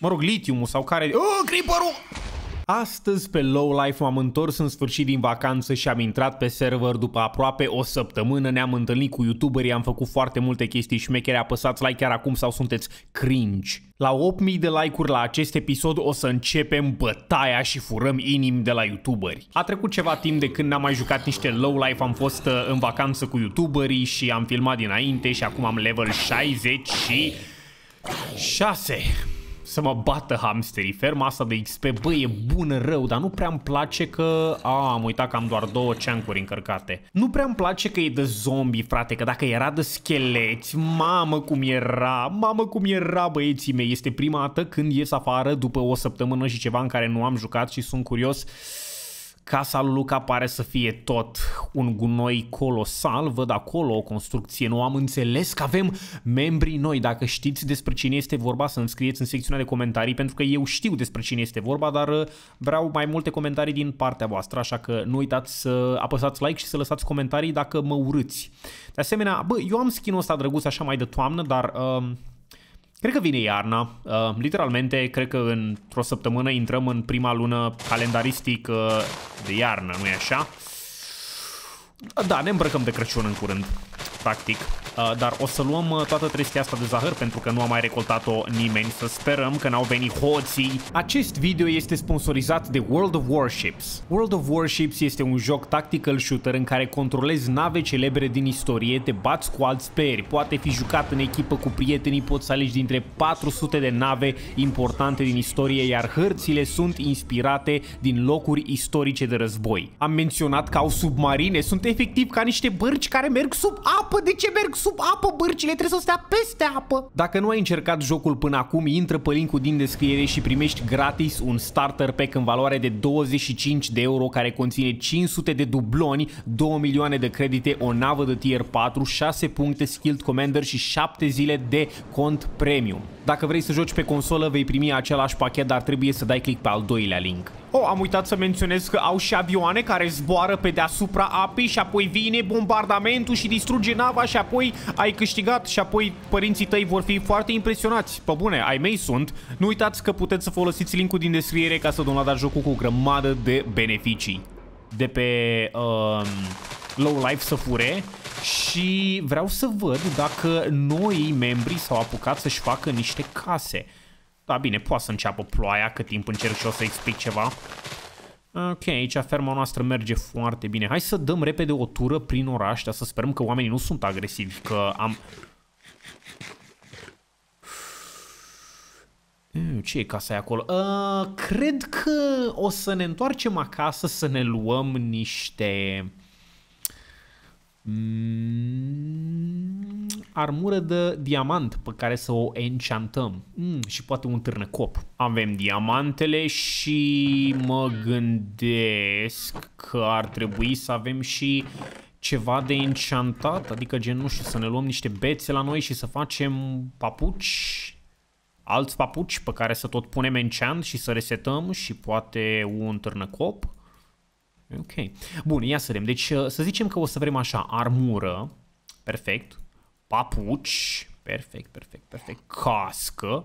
mă rog, litiumul sau care... Oh, creeperul! Astăzi pe Low Life m-am întors în sfârșit din vacanță și am intrat pe server după aproape o săptămână, ne-am întâlnit cu youtuberii, am făcut foarte multe chestii șmechere, apăsați like chiar acum sau sunteți cringe. La 8000 de like-uri la acest episod o să începem bătaia și furăm inimi de la youtuberi. A trecut ceva timp de când n-am mai jucat niște Low Life, am fost uh, în vacanță cu youtuberii și am filmat dinainte și acum am level 60 și... 6 să mă bată hamsterii. Ferma asta de XP, bă, e bună rău, dar nu prea mi place că... A, am uitat că am doar două ceancuri încărcate. Nu prea mi place că e de zombie, frate, că dacă era de scheleți, mamă cum era, mamă cum era, băieții mei. Este prima dată când ies afară după o săptămână și ceva în care nu am jucat și sunt curios Casa lui Luca pare să fie tot un gunoi colosal, văd acolo o construcție, nu am înțeles că avem membrii noi. Dacă știți despre cine este vorba, să-mi scrieți în secțiunea de comentarii, pentru că eu știu despre cine este vorba, dar uh, vreau mai multe comentarii din partea voastră, așa că nu uitați să apăsați like și să lăsați comentarii dacă mă urâți. De asemenea, bă, eu am skin-ul ăsta drăguț așa mai de toamnă, dar... Uh, Cred că vine iarna, uh, literalmente, cred că într-o săptămână intrăm în prima lună calendaristic uh, de iarnă, nu-i așa? Uh, da, ne îmbrăcăm de Crăciun în curând, practic. Uh, dar o să luăm uh, toată trestia asta de zahăr pentru că nu a mai recoltat-o nimeni. Să sperăm că n-au venit hoții. Acest video este sponsorizat de World of Warships. World of Warships este un joc tactical shooter în care controlezi nave celebre din istorie, te bați cu alți peri, poate fi jucat în echipă cu prietenii, poți să alegi dintre 400 de nave importante din istorie, iar hărțile sunt inspirate din locuri istorice de război. Am menționat că au submarine, sunt efectiv ca niște bărci care merg sub apă. De ce merg sub apă bărcile? Trebuie să stea peste apă. Dacă nu ai încercat jocul până acum, intră pe linkul din descriere și primești gratis un starter pack în valoare de 25 de euro care conține 500 de dubloni, 2 milioane de credite, o navă de tier 4, 6 puncte, skilled commander și 7 zile de cont premium. Dacă vrei să joci pe consolă, vei primi același pachet, dar trebuie să dai click pe al doilea link. Oh, am uitat să menționez că au și avioane care zboară pe deasupra apei și apoi vine bombardamentul și distruge nava și apoi ai câștigat și apoi părinții tăi vor fi foarte impresionați. Pă bune, ai mei sunt. Nu uitați că puteți să folosiți linkul din descriere ca să downloadați jocul cu o grămadă de beneficii. De pe um, Low Life să fure și vreau să văd dacă noi membrii s-au apucat să-și facă niște case. Da, bine, poate să înceapă ploaia cât timp încerc și o să explic ceva. Ok, aici ferma noastră merge foarte bine. Hai să dăm repede o tură prin oraș, dar să sperăm că oamenii nu sunt agresivi, că am... Ce e casa acolo? Uh, cred că o să ne întoarcem acasă să ne luăm niște Mm, armură de diamant pe care să o enchantăm. Mm, și poate un târnăcop. Avem diamantele și mă gândesc că ar trebui să avem și ceva de enchantat, adică gen, nu știu, să ne luăm niște bețe la noi și să facem papuci, alți papuci pe care să tot punem enchant și să resetăm și poate un târnăcop. Ok. Bun, ia să vedem. Deci să zicem că o să vrem așa, armură, perfect, papuci, perfect, perfect, perfect, cască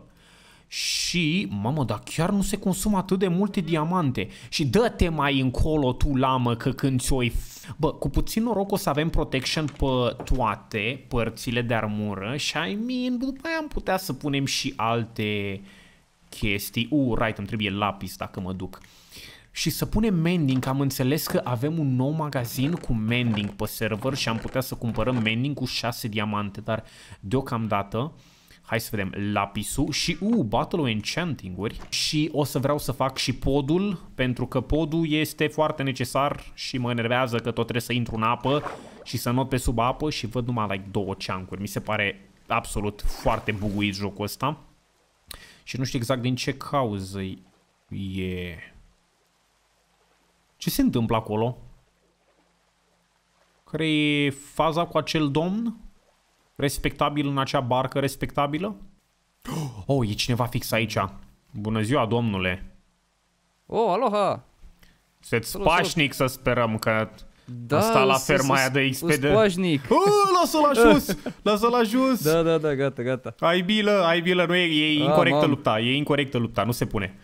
și, mamă, dar chiar nu se consumă atât de multe diamante. Și dă-te mai încolo tu, lamă, că când ți o Bă, cu puțin noroc o să avem protection pe toate părțile de armură și, I mean, după aia am putea să punem și alte chestii. Uh, right, îmi trebuie lapis dacă mă duc și să punem mending. Am înțeles că avem un nou magazin cu mending pe server și am putea să cumpărăm mending cu 6 diamante, dar deocamdată Hai să vedem, lapisul și, u, uh, Battle Enchanting-uri și o să vreau să fac și podul, pentru că podul este foarte necesar și mă enervează că tot trebuie să intru în apă și să not pe sub apă și văd numai, like, două ceancuri. Mi se pare absolut foarte buguit jocul ăsta și nu știu exact din ce cauză e... Yeah. Ce se întâmplă acolo? Care e faza cu acel domn? Respectabil în acea barcă respectabilă? Oh, e cineva fix aici. Bună ziua, domnule. Oh, aloha. Sunteți pașnic să sperăm că da, Asta la ferma aia de expediție. Spașnic. Oh, lasă-l la jos! Lasă-l la jos! Da, da, da, gata, gata. Ai bilă, ai bilă, nu e, e ah, incorrectă lupta, e incorrectă lupta, nu se pune.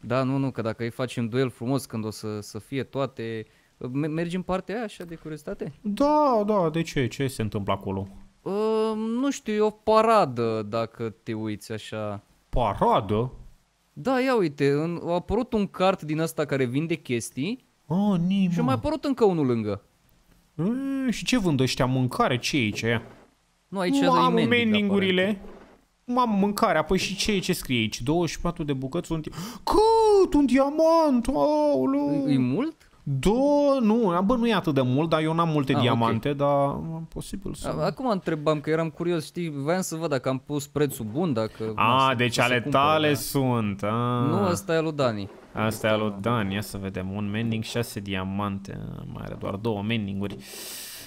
Da, nu, nu, că dacă îi facem duel frumos când o să, să fie toate... Mergi în partea aia așa de curiozitate? Da, da, de ce? Ce se întâmplă acolo? Uh, nu știu, e o paradă dacă te uiți așa. Paradă? Da, ia uite, în, a apărut un cart din asta care vinde chestii oh, nima. și a mai apărut încă unul lângă. Mm, și ce vând ăștia? Mâncare? Ce e aici? Nu, aici Mamă, menningurile. Mamă, mâncarea, apoi și ce, ce scrie aici? 24 de bucăți, un... Cât? Un diamant? Aoleu! E mult? Do, da, nu, bă, nu e atât de mult, dar eu n-am multe ah, diamante, okay. dar posibil să... Acum întrebam, că eram curios, știi, voiam să văd dacă am pus prețul bun, dacă... A, deci ale tale da. sunt, ah Nu, asta e lui Dani. Asta e lui Dani, ia să vedem, un mending, 6 diamante, mai are doar două mendinguri. uri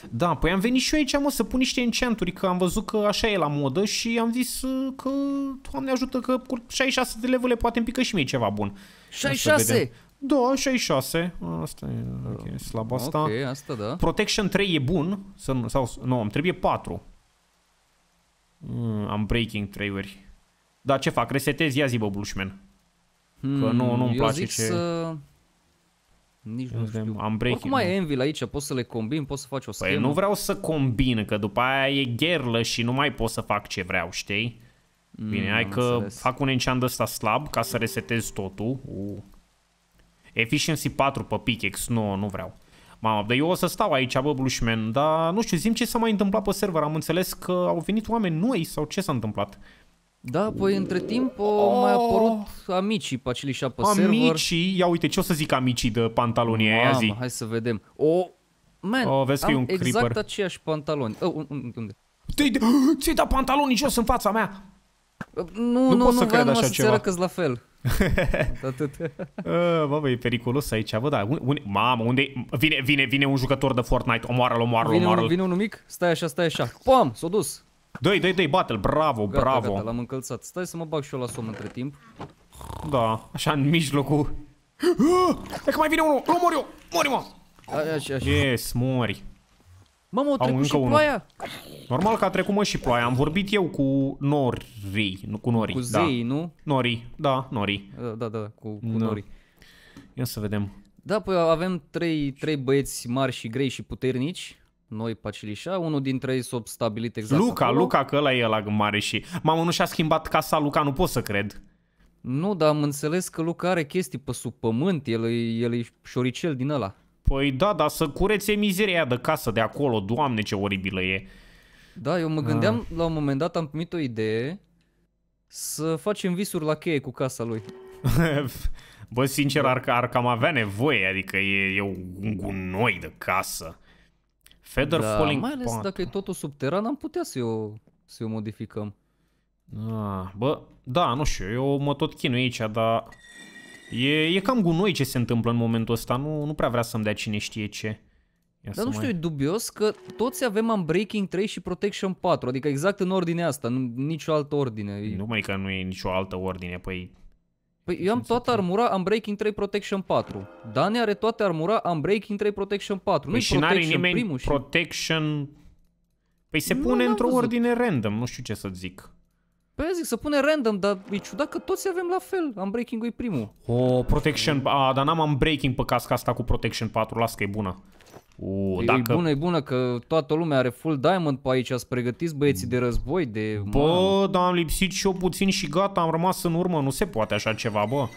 da, păi am venit și eu aici, mă, să pun niște enchanturi, că am văzut că așa e la modă și am zis uh, că, Doamne ajută, că cu 66 de levele poate îmi pică și mie ceva bun. 66? Da, 66. Asta e okay, slab asta. Ok, asta da. Protection 3 e bun, să, sau, nu, îmi trebuie 4. Mm, am breaking 3 uri. Dar ce fac? Resetez? Ia zi, bă, Blushman. Că hmm, nu, nu-mi hmm, place ce... Să... Nici nu știu. Am breaking. Oricum ai Envil aici, poți să le combini, poți să faci o păi schemă. Păi nu vreau să combin, că după aia e gherlă și nu mai pot să fac ce vreau, știi? Mm, Bine, hai că înțeles. fac un enchant ăsta slab ca să resetez totul. Uh. Efficiency 4 pe pickex, nu, nu vreau. Mamă, dar eu o să stau aici, bă, Blushman, dar nu știu, zim ce s-a mai întâmplat pe server. Am înțeles că au venit oameni noi sau ce s-a întâmplat. Da, păi între timp au oh, mai apărut amicii pe acele șapă server. Amicii? Ia uite, ce o să zic amicii de pantaloni aia zi? hai să vedem. O, oh, man, oh, vezi că am e un exact creeper. aceiași pantaloni. Oh, unde? Ți-ai dat pantalonii jos în fața mea! Nu, nu, nu, pot să nu cred așa ceva. că la fel. Atât. Ă, bă, bă, e periculos aici, bă, da. Un, mamă, unde vine, vine, vine un jucător de Fortnite, omoară-l, omoară-l, omoară-l. Vine, vine unul mic, stai așa, stai așa. Pam, s-a dus. Dă-i, dă battle, bravo, gata, bravo. Gata, l-am încălțat. Stai să mă bag și eu la somn între timp. Da, așa în mijlocul. Dacă mai vine unul, Nu mor eu, mori mă! Așa, așa. Yes, mori. Mamă, au trecut și ploaia? Normal că a trecut mă și ploaia. Am vorbit eu cu norii, nu cu norii. Cu da. zei, nu? Norii, da, norii. Da, da, da, cu, cu da. norii. Ia să vedem. Da, păi avem trei, trei băieți mari și grei și puternici noi Pacilișa, unul dintre ei s-a stabilit exact Luca, acolo. Luca, că ăla e la mare și... Mamă, nu și-a schimbat casa Luca, nu pot să cred. Nu, dar am înțeles că Luca are chestii pe sub pământ, el, el e șoricel din ăla. Păi da, dar să curețe mizeria de casă de acolo, doamne ce oribilă e. Da, eu mă gândeam, ah. la un moment dat am primit o idee să facem visuri la cheie cu casa lui. Bă, sincer, ar, ar cam avea nevoie, adică e, e un gunoi de casă. Feather da, Falling mai ales dacă e totul subteran, am putea să o, să o modificăm. Ah, bă, da, nu știu, eu mă tot chinui aici, dar e, e cam gunoi ce se întâmplă în momentul ăsta, nu, nu prea vrea să-mi dea cine știe ce. Ia Dar nu știu, mai... e dubios că toți avem Unbreaking 3 și Protection 4, adică exact în ordine asta, nu, nicio altă ordine. Nu mai că nu e nicio altă ordine, păi Păi eu am toată armura Unbreaking 3 Protection 4. Dani are toată armura Unbreaking 3 Protection 4. Păi nu și n-are nimeni primul și... Protection... Păi se nu pune într-o ordine random, nu știu ce să zic. Păi zic, să pune random, dar e ciudat că toți avem la fel. Unbreaking-ul e primul. O, oh, Protection... A, dar n-am Unbreaking pe casca asta cu Protection 4, las că e bună. Uh, dacă... E bună, e bună că toată lumea are full diamond pe aici, ați pregătiți băieții de război, de... Bă, dar am lipsit și eu puțin și gata, am rămas în urmă, nu se poate așa ceva, bă.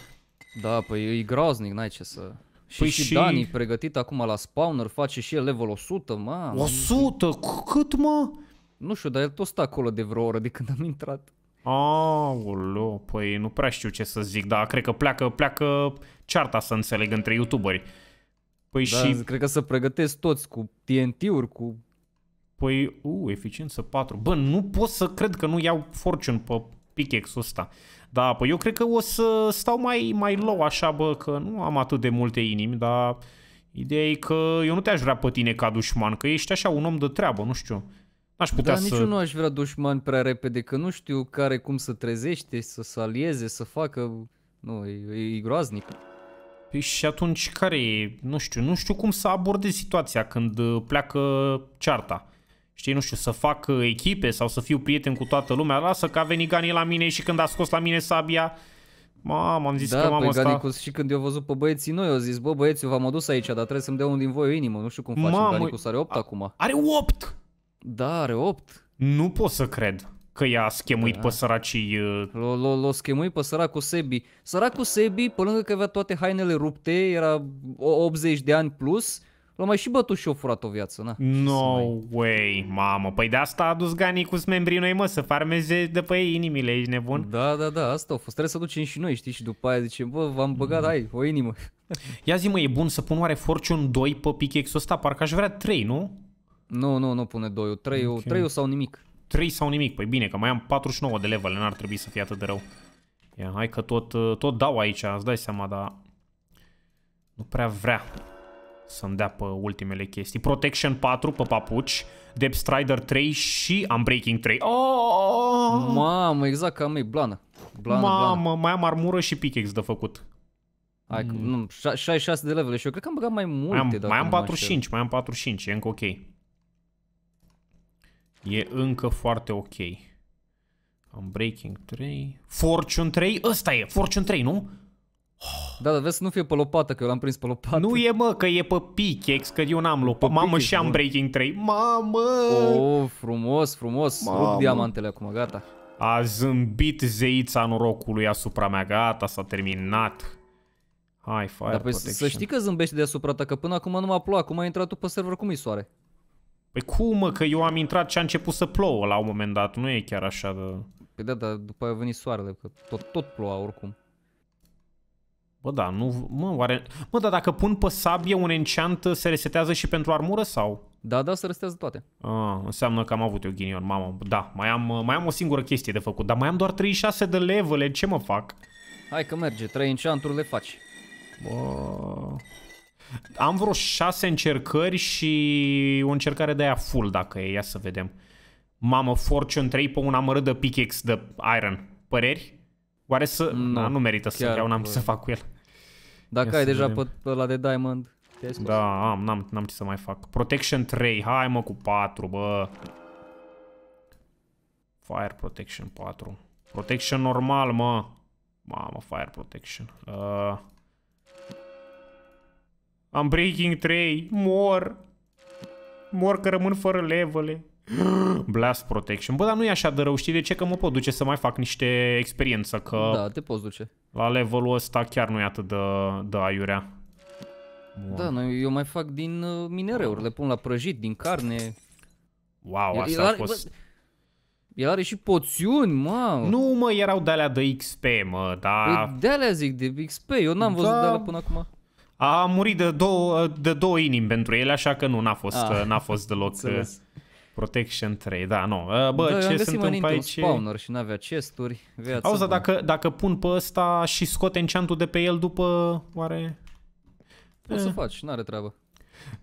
Da, păi e groaznic, n-ai ce să... Și, păi și, și Dani pregătit acum la spawner, face și el level 100, mă. 100? Cât, mă? Nu știu, dar el tot stă acolo de vreo oră de când am intrat. Aoleu, păi nu prea știu ce să zic, dar cred că pleacă, pleacă cearta să înțeleg între youtuberi. Păi da, și... Cred că să pregătesc toți cu TNT-uri, cu... Păi, u, uh, eficiență 4. Bă, nu pot să cred că nu iau Fortune pe pickaxe-ul ăsta. Da, păi eu cred că o să stau mai, mai low așa, bă, că nu am atât de multe inimi, dar... Ideea e că eu nu te-aș vrea pe tine ca dușman, că ești așa un om de treabă, nu știu. N-aș putea da, să... nici nu aș vrea dușman prea repede, că nu știu care cum să trezește, să salieze, să facă... Nu, e, e groaznic. Păi și atunci care e? Nu știu, nu știu cum să abordez situația când uh, pleacă cearta. Știi, nu știu, să fac uh, echipe sau să fiu prieten cu toată lumea. Lasă că a venit Gani la mine și când a scos la mine sabia, Mamă, am zis da, că mama păi asta... Ganicus, și când eu văzut pe băieții noi, eu zis, bă băieți, eu v-am adus aici, dar trebuie să-mi dea un din voi o inimă, nu știu cum facem, Ganicus are 8 a... acum. Are 8! Da, are 8. Nu pot să cred că i-a schemuit da. pe săracii. Uh, l-a schemuit pe săracul Sebi. Săracul Sebi, pe lângă că avea toate hainele rupte, era 80 de ani plus, L-a mai și bătut și-o furat o viață, na. No mai... way, mamă. Păi de asta a adus Gani cu membrii noi, mă, să farmeze de pe ei inimile, ești nebun? Da, da, da, asta a fost. Trebuie să ducem și noi, știi, și după aia zicem, bă, v-am băgat, mm. hai, o inimă. Ia zi, mă, e bun să pun oare Fortune 2 pe pkx ăsta? Parcă aș vrea 3, nu? Nu, nu, nu pune 2-ul, 3-ul, okay. 3 sau nimic. 3 sau nimic. Păi bine, că mai am 49 de level, n-ar trebui să fie atât de rău. Ia, hai că tot, uh, tot dau aici, îți dai seama, dar nu prea vrea să-mi dea pe ultimele chestii. Protection 4 pe papuci, Depth Strider 3 și Unbreaking 3. Oh! Mamă, exact ca mei, blană. blană Mamă, blană. mai am armură și pickaxe de făcut. Hai, mm. nu, 66 de level și eu cred că am băgat mai multe. Mai am, mai am 45, mai am 45, e încă ok. E încă foarte ok. Am Breaking 3. Fortune 3? Ăsta e, Fortune 3, nu? Da, dar vezi să nu fie pe lopată, că eu l-am prins pe lopată. Nu e, mă, că e pe pickex, că eu n-am lopată. Mamă, și am Breaking 3. Mamă! Oh, frumos, frumos. Mamă. Rup diamantele acum, gata. A zâmbit zeița norocului asupra mea, gata, s-a terminat. Hai, fire Dar păi să știi că zâmbește deasupra ta, că până acum nu m-a plouat, acum a intrat tu pe server, cum e soare? Păi cum, mă, că eu am intrat și a început să plouă la un moment dat, nu e chiar așa de... Păi da, dar după a venit soarele, că tot, tot ploua oricum. Bă, da, nu... Mă, oare... Mă, dar dacă pun pe sabie un enchant, se resetează și pentru armură sau? Da, da, se resetează toate. A, ah, înseamnă că am avut eu ghinion, mamă. Da, mai am, mai am o singură chestie de făcut, dar mai am doar 36 de levele, ce mă fac? Hai că merge, 3 enchanturi le faci. Bă... Am vreo șase încercări și o încercare de aia full, dacă e. Ia să vedem. Mamă, Fortune 3 pe un amărât de pickex de iron. Păreri? Oare să... No, da, nu merită să vreau, n-am ce să fac cu el. Dacă Ia ai deja vedem. pe ăla de diamond, Da, am, n-am, n-am ce să mai fac. Protection 3, hai mă cu 4, bă. Fire Protection 4. Protection normal, mă. Mamă, Fire Protection. Uh, am Breaking 3, mor. Mor că rămân fără levele. Blast Protection. Bă, dar nu e așa de rău, știi de ce? Că mă pot duce să mai fac niște experiență, că... Da, te poți duce. La levelul ăsta chiar nu e atât de, de aiurea. Wow. Da, noi, eu mai fac din uh, minereuri, le pun la prăjit, din carne. Wow, asta el are, a fost... Bă, el are și poțiuni, mă. Nu, mă, erau de alea de XP, mă, da. Păi de alea zic, de XP, eu n-am da. văzut de alea până acum. A murit de două, de două inimi pentru el, așa că nu, n-a fost, ah, n-a fost deloc uh, înțeles. Protection 3, da, nu. Uh, bă, da, ce se întâmplă aici? spawner și n-avea chesturi, auză dacă, dacă pun pe ăsta și scot enchant de pe el după, oare... Poți să eh. faci, n-are treabă.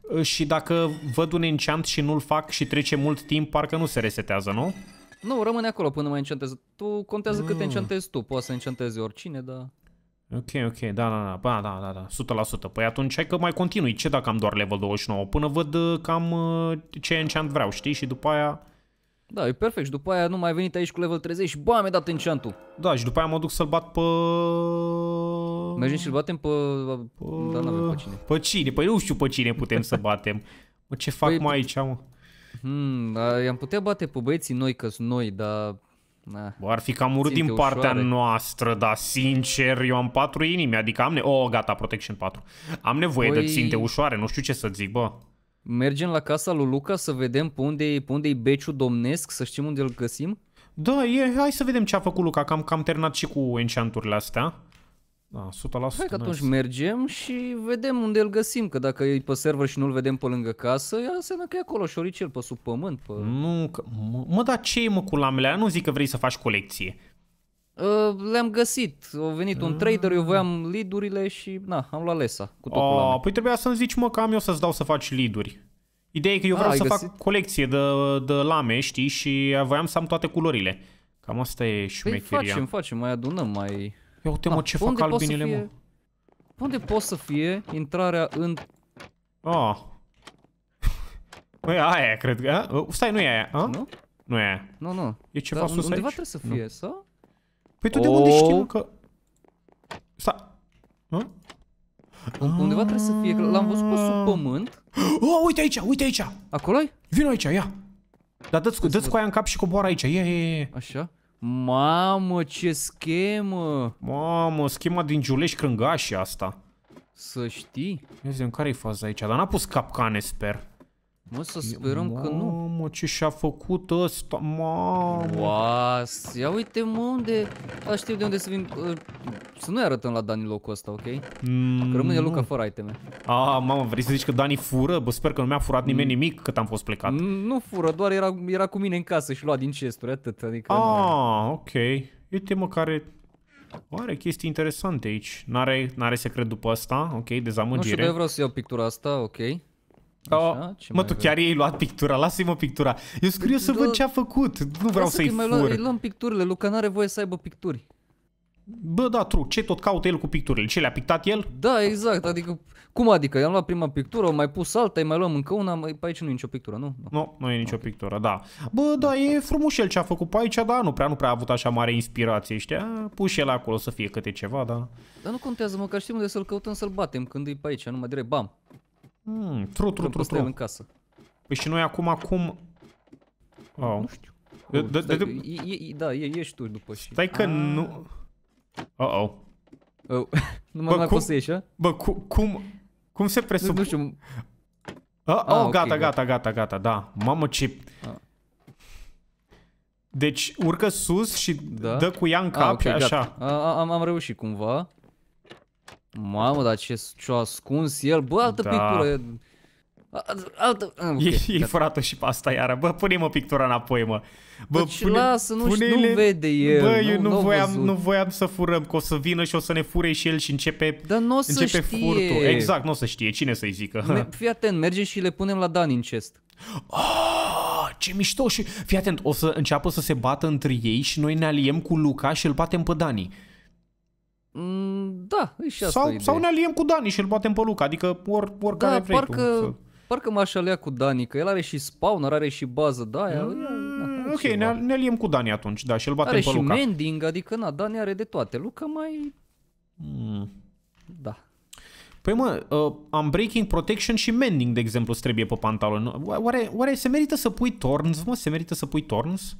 Uh, și dacă văd un enchant și nu-l fac și trece mult timp, parcă nu se resetează, nu? Nu, rămâne acolo până mai enchantezi. Tu contează mm. cât enchantezi ah. tu, poți să enchantezi oricine, dar... Ok, ok, da, da, da, da, da, da, 100%. Păi atunci hai că mai continui. Ce dacă am doar level 29? Până văd uh, cam uh, ce enchant vreau, știi? Și după aia... Da, e perfect. Și după aia nu mai venit aici cu level 30 și bă, mi-a dat enchant-ul. Da, și după aia mă duc să-l bat pe... Mergem și-l batem pe... pe... Da, n-avem pe cine. Pe cine? Păi nu știu pe cine putem să batem. Mă, ce fac păi, mai aici, mă? Hmm, i-am putea bate pe băieții noi, că sunt noi, dar Na, Bă, ar fi cam urât din ușoare. partea noastră, dar sincer, eu am patru inimi, adică am ne... Oh, gata, Protection 4. Am nevoie Poi... de păi- ținte ușoare, nu știu ce să zic, bă. Mergem la casa lui Luca să vedem pe unde e, pe unde e beciul domnesc, să știm unde îl găsim? Da, e, hai să vedem ce a făcut Luca, că am, că am terminat și cu enchanturile astea. Da, 100%. Hai că atunci mergem și vedem unde îl găsim, că dacă e pe server și nu-l vedem pe lângă casă, ea înseamnă că e acolo șoricel, pe sub pământ. Pe... Nu, că, mă, mă, dar ce e mă cu lamele Nu zic că vrei să faci colecție. Uh, le-am găsit, a venit un ă. trader, eu voiam lidurile și na, am luat lesa cu totul. uh, lame. Păi trebuia să-mi zici mă că am eu să-ți dau să faci liduri. Ideea e că eu vreau ah, să găsit? fac colecție de, de lame, știi, și voiam să am toate culorile. Cam asta e păi șmecheria. Păi facem, facem, mai adunăm, mai... Ia uite da, mă ce fac albinile mă. Unde poți să fie intrarea în... Oh. Păi aia cred că, uh, Stai, nu e aia, a? Nu? Nu e aia. Nu, nu. E ceva Dar sus undeva aici? trebuie să fie, nu. sau? Păi tu de unde știi că... Stai. Hă? Undeva trebuie să fie, l-am văzut pe sub ah. pământ. Oh, uite aici, uite aici. acolo -i? Vino aici, ia. Dar dă-ți dă cu aia în cap și coboară aici, ia, ia, ia. Așa? Mamă, ce schemă! Mamă, schema din Giulești Crângașii asta. Să știi? Ia zi, în care-i faza aici? Dar n-a pus capcane, sper. Mă, să sperăm mamă, că nu. Mamă, ce și-a făcut ăsta, mamă. Oas, ia uite mă unde... A, știu de unde să vin... Uh, să nu-i arătăm la Dani locul ăsta, ok? Mm, rămâne Luca fără iteme. A, mamă, vrei să zici că Dani fură? Bă, sper că nu mi-a furat nimeni mm. nimic cât am fost plecat. Mm, nu fură, doar era, era cu mine în casă și lua din cesturi, atât. Adică ah, ok. Uite mă care are chestii interesante aici. N-are, are secret după asta, ok, dezamăgire. Nu știu, de vreau să iau pictura asta, ok. Așa, ce mă, tu chiar i-ai luat pictura, lasă-i mă pictura. Eu sunt curios să văd ce a făcut, nu vreau să-i fur. Lua, îi luăm picturile, Luca nu are voie să aibă picturi. Bă, da, truc, ce tot caută el cu picturile? Ce le-a pictat el? Da, exact, adică, cum adică? I-am luat prima pictură, mai pus alta, mai luăm încă una, mai, pe aici nu e nicio pictură, nu? Nu, nu, nu e nicio okay. pictură, da. Bă, da, e frumos el ce a făcut pe aici, da, nu prea, nu prea a avut așa mare inspirație, știa? Pus el acolo să fie câte ceva, da. Dar nu contează, măcar știm unde să-l căutăm să-l batem când e pe aici, numai direct, bam tru, tru, tru, tru. în casă. Păi și noi acum, acum... Oh. Nu știu. De, de, de, de... E, e, da, ești tu după și... Stai că nu... Ah. Oh, oh. Oh. nu mai cum... să ieși, a? Bă, cu, cum... Cum se presupune? Nu, știu. Ah, ah, oh, oh ah, gata, gata, gata, gata, da. Mamă, ce... Ah. Deci urcă sus și da? dă cu ea în cap ah, okay, așa. A, am, am reușit cumva. Mamă, dar ce, ce-a ascuns el? Bă, altă da. pictură. Altă... okay. E, e furat-o și pe asta iară. Bă, pune-mă pictura înapoi, mă. Bă, deci, pune, lasă, nu, pune nu vede el. Bă, eu nu, nu, voiam, văzut. nu voiam să furăm, că o să vină și o să ne fure și el și începe, Dar n-o să începe știe. furtul. Exact, nu o să știe. Cine să-i zică? Me, fii atent, mergem și le punem la Dan în chest. Oh, ah, ce mișto! Și fii atent, o să înceapă să se bată între ei și noi ne aliem cu Luca și îl batem pe Dani. Mm, da, și asta sau, e sau ne aliem cu Dani și îl batem pe Luca, adică or, da, oricare da, vrei parcă, tu. Să... Parcă m-aș alea cu Dani, că el are și spawner, are și bază da, aia. Mm, da, ok, ne, ne aliem cu Dani atunci, da, și îl batem are pe Luca. Are și mending, adică na, Dani are de toate. Luca mai... Mm. Da. Păi mă, uh, am breaking protection și mending, de exemplu, trebuie pe pantalon. Oare, oare se merită să pui torns, mă? Se merită să pui torns?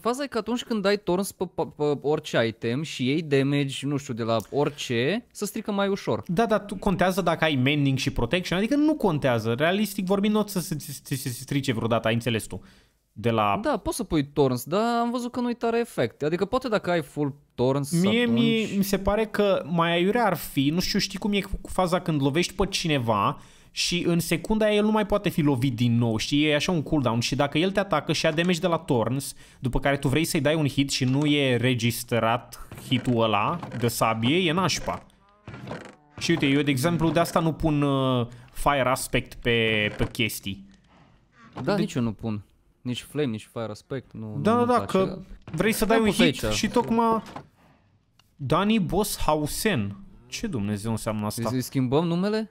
Faza e că atunci când dai torns pe, pe, pe orice item și ei damage, nu știu, de la orice, să strică mai ușor. Da, dar tu contează dacă ai mending și protection, adică nu contează. Realistic vorbind, nu o să se, strice vreodată, ai înțeles tu. De la... Da, poți să pui torns, dar am văzut că nu-i tare efect. Adică poate dacă ai full torns Mie atunci... mi se pare că mai aiurea ar fi, nu știu, știi cum e cu faza când lovești pe cineva și în secunda aia el nu mai poate fi lovit din nou, și E așa un cooldown și dacă el te atacă și a damage de la Torns, după care tu vrei să-i dai un hit și nu e registrat hitul ăla de sabie, e nașpa. Și uite, eu de exemplu de asta nu pun uh, fire aspect pe, pe chestii. Da, de... Deci- nici eu nu pun. Nici flame, nici fire aspect. Nu, da, nu da, da, că vrei să dai un hit aici. și tocmai... Dani Boss Hausen. Ce Dumnezeu înseamnă asta? să schimbăm numele?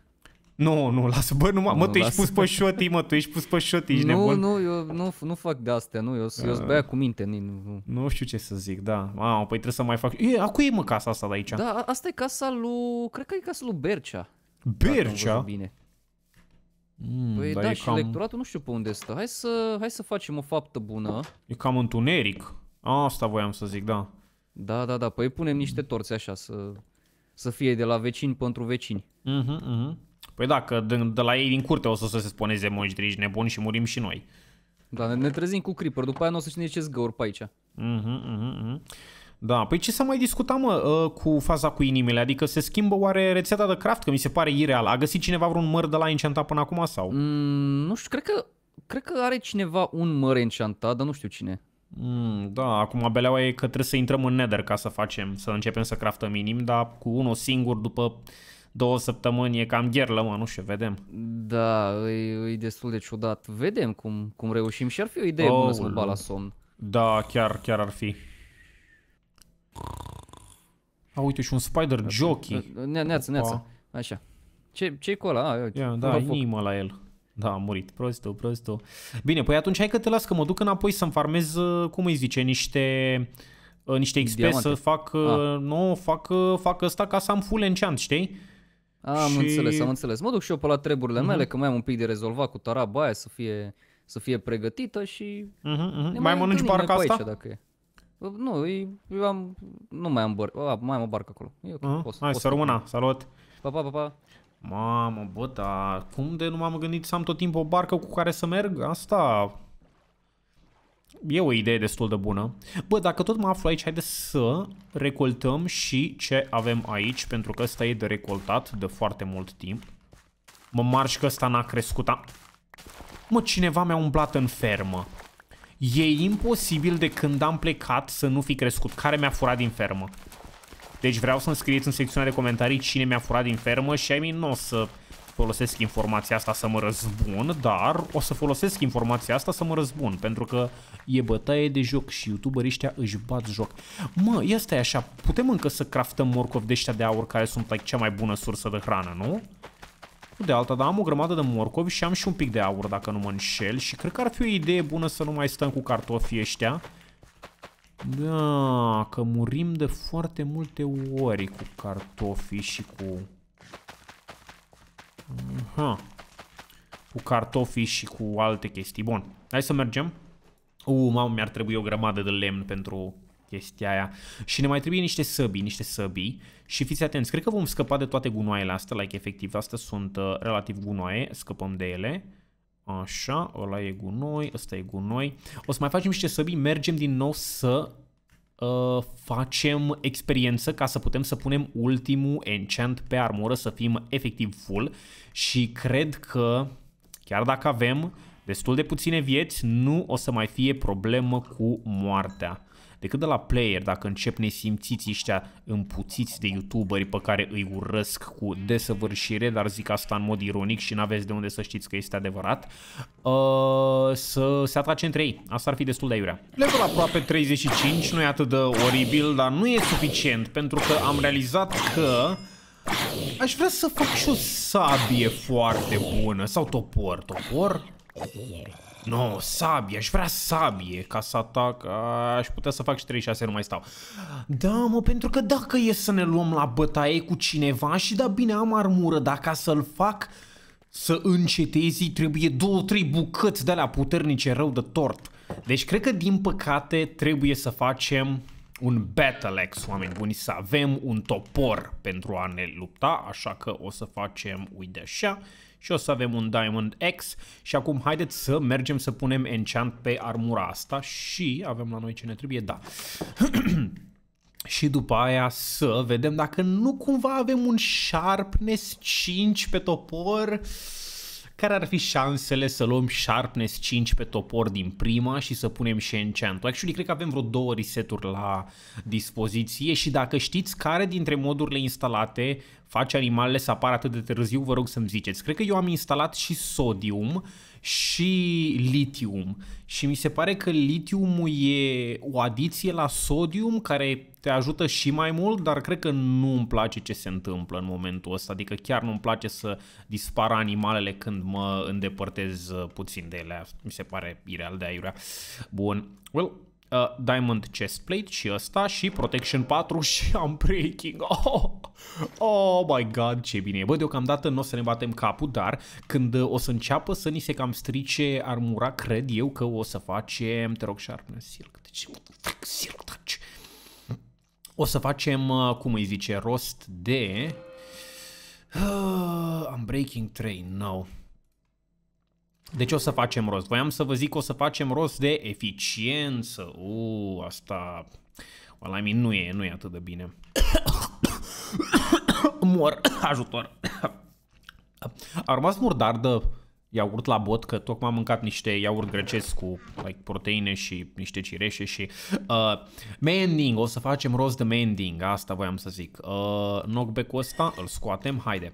Nu, nu, lasă, bă, nu, mă, nu, mă tu ești pus pe șotii, mă, tu ești pus pe șotii, ești nu, nebun. Nu, eu nu, nu fac de astea, nu, eu, eu sunt ah. băiat cu minte. Nu, nu. nu știu ce să zic, da. Mamă, păi trebuie să mai fac... E, a cui e, mă, casa asta de aici? Da, asta e casa lui... Cred că e casa lui Bercea. Bercea? Bine. Mm, păi da, da și cam... lectoratul nu știu pe unde stă. Hai să, hai să facem o faptă bună. E cam întuneric. Asta voiam să zic, da. Da, da, da, păi punem niște torțe așa să, să fie de la vecini pentru vecini. Mhm, uh-huh, mhm. Uh-huh. Păi dacă de, de la ei din curte o să, să se spuneze monji trigi nebuni și murim și noi. Da, ne, ne trezim cu creeper, după aia nu o să știne ce zgăuri pe aici. Mhm, mhm, mhm. Da, păi ce să mai discutam mă, ă, cu faza cu inimile? Adică se schimbă oare rețeta de craft? Că mi se pare ireal. A găsit cineva vreun măr de la enchantat până acum sau? Mm, nu știu, cred că, cred că are cineva un măr enchantat, dar nu știu cine. Mm, da, acum beleaua e că trebuie să intrăm în nether ca să facem, să începem să craftăm inim, dar cu unul singur după două săptămâni e cam gherlă, mă, nu știu, vedem. Da, e, e destul de ciudat. Vedem cum, cum reușim și ar fi o idee oh, bună să oh. mă la somn. Da, chiar, chiar ar fi. A, uite și un spider jockey. Neață, neață. Așa. Ce, ce-i cu ăla? A, uite, Ia, da, inima la el. Da, a murit. Prostul, prostul. Bine, păi atunci hai că te las că mă duc înapoi să-mi farmez, uh, cum îi zice, niște uh, niște XP Diamante. să fac, uh, A. Ah. nu, fac, fac asta ca să am full enchant, știi? Am și... înțeles, am înțeles. Mă duc și eu pe la treburile uh-huh. mele, că mai am un pic de rezolvat cu taraba aia să fie, să fie pregătită și... Uh-huh, uh-huh. Mai mănânci barca asta? Aici, dacă e. Nu, eu am, nu mai am, barcă, a, mai am o barcă acolo. Eu uh-huh. pot, Hai, pot să rămână, salut! Pa, pa, pa, pa! Mamă, bă, dar cum de nu m-am gândit să am tot timpul o barcă cu care să merg? Asta e o idee destul de bună. Bă, dacă tot mă aflu aici, haideți să recoltăm și ce avem aici, pentru că ăsta e de recoltat de foarte mult timp. Mă marș că ăsta n-a crescut. A... Mă, cineva mi-a umblat în fermă. E imposibil de când am plecat să nu fi crescut. Care mi-a furat din fermă? Deci vreau să-mi scrieți în secțiunea de comentarii cine mi-a furat din fermă și ai mean, nu o să folosesc informația asta să mă răzbun, dar o să folosesc informația asta să mă răzbun, pentru că e bătaie de joc și youtuberii ăștia își bat joc. Mă, este așa, putem încă să craftăm morcovi de ăștia de aur care sunt like, cea mai bună sursă de hrană, nu? Nu de alta, dar am o grămadă de morcovi și am și un pic de aur dacă nu mă înșel și cred că ar fi o idee bună să nu mai stăm cu cartofii ăștia. Da, că murim de foarte multe ori cu cartofii și cu Aha. Cu cartofii și cu alte chestii. Bun, hai să mergem. Uh, mamă, mi-ar trebui o grămadă de lemn pentru chestia aia. Și ne mai trebuie niște săbii, niște săbii. Și fiți atenți, cred că vom scăpa de toate gunoaiele astea, like efectiv, astea sunt uh, relativ gunoaie, scăpăm de ele. Așa, ăla e gunoi, ăsta e gunoi. O să mai facem niște săbii, mergem din nou să Uh, facem experiență ca să putem să punem ultimul enchant pe armură, să fim efectiv full și cred că chiar dacă avem destul de puține vieți, nu o să mai fie problemă cu moartea decât de la player, dacă încep nesimțiți ăștia împuțiți de youtuberi pe care îi urăsc cu desăvârșire, dar zic asta în mod ironic și n-aveți de unde să știți că este adevărat, uh, să se atace între ei. Asta ar fi destul de iurea. Level aproape 35, nu e atât de oribil, dar nu e suficient pentru că am realizat că aș vrea să fac și o sabie foarte bună sau topor. Topor? no, sabie, aș vrea sabie ca să atac, aș putea să fac și 36, nu mai stau. Da, mă, pentru că dacă e să ne luăm la bătaie cu cineva și da, bine, am armură, dar ca să-l fac să încetezi trebuie două, trei bucăți de la puternice rău de tort. Deci cred că din păcate trebuie să facem un battle axe, oameni buni, să avem un topor pentru a ne lupta, așa că o să facem, uite așa, și o să avem un Diamond X și acum haideți să mergem să punem enchant pe armura asta și avem la noi ce ne trebuie, da. și după aia să vedem dacă nu cumva avem un Sharpness 5 pe topor. Uh, care ar fi șansele să luăm Sharpness 5 pe topor din prima și să punem și enchant-ul. Actually, cred că avem vreo două reseturi la dispoziție și dacă știți care dintre modurile instalate face animalele să apară atât de târziu, vă rog să-mi ziceți. Cred că eu am instalat și Sodium și litium. Și mi se pare că litiumul e o adiție la sodium care te ajută și mai mult, dar cred că nu îmi place ce se întâmplă în momentul ăsta. Adică chiar nu îmi place să dispară animalele când mă îndepărtez uh, puțin de ele. Mi se pare ireal de aiurea. Bun. Well, Uh, Diamond Chestplate și ăsta și Protection 4 și breaking Oh, oh my god, ce bine Bă, deocamdată nu o să ne batem capul, dar când o să înceapă să ni se cam strice armura, cred eu că o să facem, te rog, Sharpness Silk. ce Silk Touch. O să facem, uh, cum îi zice, rost de... Uh, I'm breaking train, no. De deci ce o să facem rost? Voiam să vă zic că o să facem rost de eficiență. U, asta... Ăla nu e, nu e atât de bine. Mor, ajutor. A rămas murdar de iaurt la bot, că tocmai am mâncat niște iaurt grecesc cu like, proteine și niște cireșe și... Uh, mending, o să facem rost de mending, asta voiam să zic. Uh, knockback-ul ăsta îl scoatem, haide.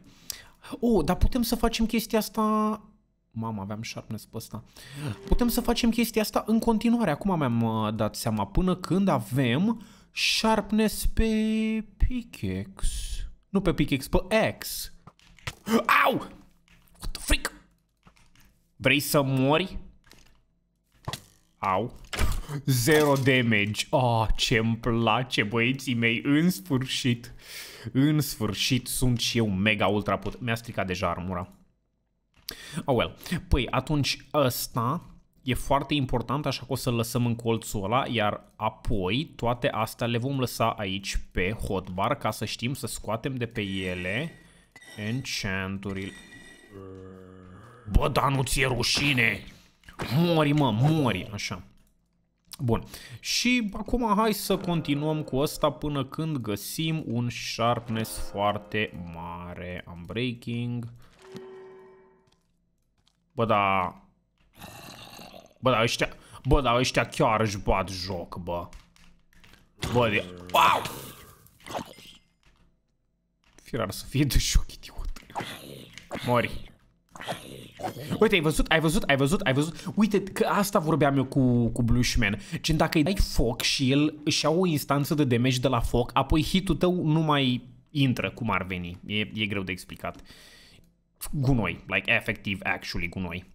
Oh, dar putem să facem chestia asta Mamă, aveam sharpness pe ăsta. Putem să facem chestia asta în continuare. Acum mi-am uh, dat seama. Până când avem sharpness pe pickex. Nu pe pickex, pe X. Au! What the freak? Vrei să mori? Au. Zero damage. Oh, ce-mi place, băieții mei, în sfârșit. În sfârșit sunt și eu mega ultra put. Mi-a stricat deja armura. Oh well. Păi atunci ăsta e foarte important, așa că o să-l lăsăm în colțul ăla, iar apoi toate astea le vom lăsa aici pe hotbar ca să știm să scoatem de pe ele enchanturile. Bă, da, nu ți-e rușine! Mori, mă, mori! Așa. Bun. Și acum hai să continuăm cu asta până când găsim un sharpness foarte mare. Unbreaking. breaking. Bă, da... Bă, da, ăștia... Bă, da, ăștia chiar își bat joc, bă. Bă, de... Wow! Firar să fie de joc, idiot. Mori. Uite, ai văzut, ai văzut, ai văzut, ai văzut. Uite, că asta vorbeam eu cu, cu Blushman. Gen, dacă îi dai foc și el își ia o instanță de damage de la foc, apoi hit-ul tău nu mai intră cum ar veni. E, e greu de explicat. Uh, gunoi, like efectiv, actually gunoi.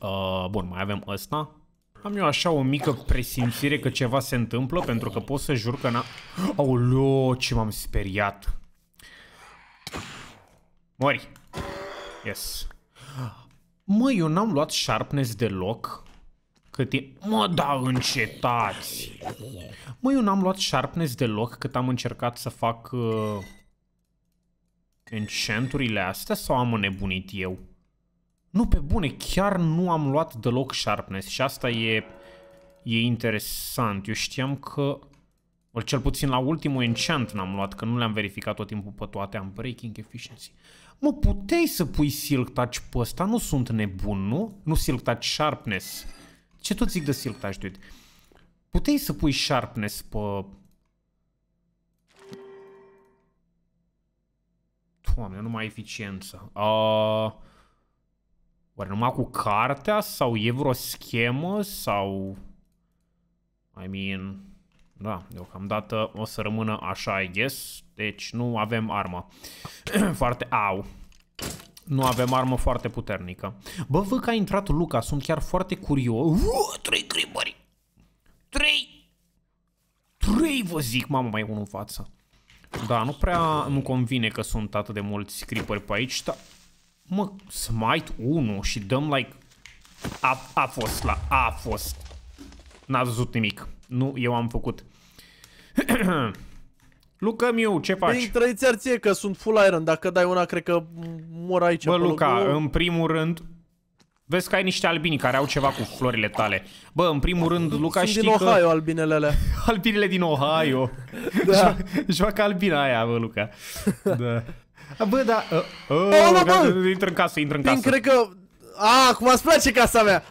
Uh, bun, mai avem ăsta. Am eu așa o mică presimțire că ceva se întâmplă, pentru că pot să jur că n a Aoleo, ce m-am speriat! Mori! Yes. Mă, eu n-am luat sharpness deloc. Cât e... Mă, da, încetați! Mă, eu n-am luat sharpness deloc cât am încercat să fac... Uh Enchanturile astea sau am înnebunit eu? Nu, pe bune, chiar nu am luat deloc sharpness și asta e, e interesant. Eu știam că, ori cel puțin la ultimul enchant n-am luat, că nu le-am verificat tot timpul pe toate. Am breaking efficiency. Mă, puteai să pui silk touch pe ăsta? Nu sunt nebun, nu? Nu silk touch, sharpness. Ce tot zic de silk touch, dude? Puteai să pui sharpness pe Doamne, numai eficiență. Uh, oare numai cu cartea sau e vreo schemă sau... I mean... Da, deocamdată o să rămână așa, I guess. Deci nu avem armă. foarte... Au. Nu avem armă foarte puternică. Bă, văd că a intrat Luca, sunt chiar foarte curios. Uuu, trei creepări! Trei! Trei, vă zic, mamă, mai e unul în față. Da, nu prea îmi convine că sunt atât de mulți creeperi pe aici, dar... Mă, smite 1 și dăm like... A, a fost la... A fost. N-ați văzut nimic. Nu, eu am făcut. Luca Miu, ce faci? Păi trăiți ție că sunt full iron, dacă dai una cred că mor aici. Bă, Luca, în primul rând, Vezi că ai niște albini care au ceva cu florile tale. Bă, în primul rând, Luca Sunt știi din Ohio că... albinele alea. albinele din Ohio. da. Joacă albina aia, bă, Luca. Da. Bă, da... Oh, oh, da, bă. Intră în casă, intră în casă. Din, cred că... A, ah, cum ați place casa mea.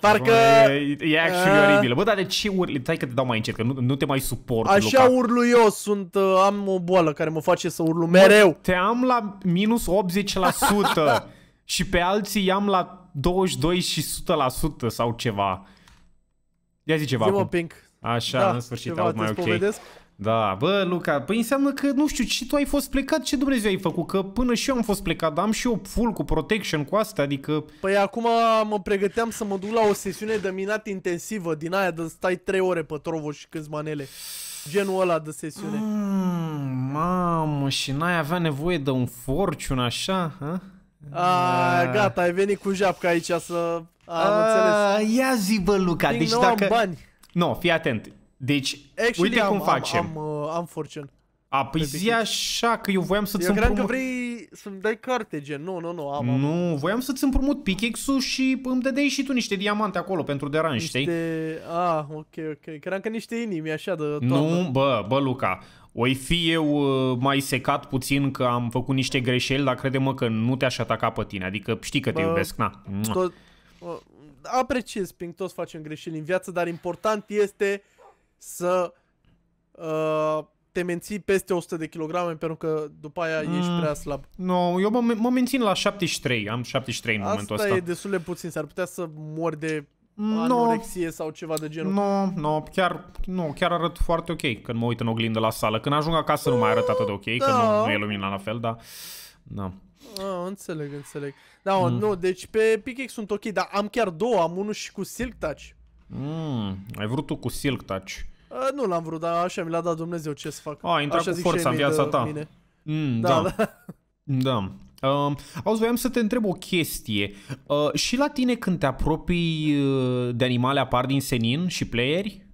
Parcă... Bă, e actually uh... oribilă. Bă, dar de ce urli? Tai că te dau mai încerc. că nu, nu te mai suport, Așa Luca. urlu eu, sunt, ă, am o boală care mă face să urlu mereu. Bă, te am la minus 80%. și pe alții i-am la 22 și 100% sau ceva. Ia zi ceva Zim pink. Așa, da, în sfârșit, ceva, mai ok. Da, bă, Luca, păi înseamnă că, nu știu, și tu ai fost plecat, ce Dumnezeu ai făcut? Că până și eu am fost plecat, dar am și eu full cu protection cu asta, adică... Păi acum mă pregăteam să mă duc la o sesiune de minat intensivă, din aia de stai 3 ore pe trovo și câți manele. Genul ăla de sesiune. Mm, mamă, și n-ai avea nevoie de un fortune așa, ha? A, da. gata, ai venit cu japca aici să... Am A, Ia zi, bă, Luca, Din deci dacă... am bani. Nu, no, fii atent. Deci, Actually, uite am, cum facem. Am, am, uh, am fortune. A, păi zi așa, că eu voiam să-ți eu împrumut... Eu că vrei să-mi dai carte, gen, nu, nu, nu, am, am. Nu, voiam să-ți împrumut pickaxe-ul și îmi dădeai și tu niște diamante acolo pentru deranj, niște... știi? Ah, ok, ok, cream că niște inimi, așa, de toată. Nu, bă, bă, Luca, Oi fi eu uh, mai secat puțin că am făcut niște greșeli, dar crede-mă că nu te-aș ataca pe tine. Adică știi că te Bă, iubesc, na. Tot, uh, apreciez, Pink, toți facem greșeli în viață, dar important este să uh, te menții peste 100 de kilograme pentru că după aia mm, ești prea slab. Nu, no, eu mă, mă mențin la 73, am 73 în Asta momentul ăsta. Asta e destul de puțin, s-ar putea să mor de no. anorexie sau ceva de genul? Nu, no, no, chiar, nu, chiar arăt foarte ok când mă uit în oglindă la sală. Când ajung acasă nu mai arăt atât de ok, da. că nu, da. nu e lumina la fel, dar... Da. Ah, înțeleg, înțeleg. Da, mm. nu, deci pe PicX sunt ok, dar am chiar două, am unul și cu Silk Touch. Mm, ai vrut tu cu Silk Touch? A, ah, nu l-am vrut, dar așa mi l-a dat Dumnezeu ce să fac. A, intrat cu forța în viața ta. Mm, da. Da. da. da. Uh, auzi, voiam să te întreb o chestie. Uh, și la tine când te apropii uh, de animale apar din senin și playeri?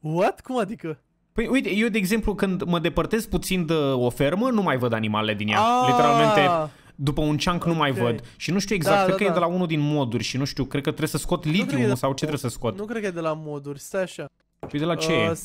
What? Cum adică? Păi uite, eu de exemplu când mă depărtez puțin de o fermă, nu mai văd animalele din ea. Aaaa! Ah! Literalmente după un chunk okay. nu mai văd. Și nu știu exact, da, cred da, că da. e de la unul din moduri și nu știu, cred că trebuie să scot litiu sau ce trebuie să scot. Nu cred că e de la moduri, stai așa. Păi de la ce uh,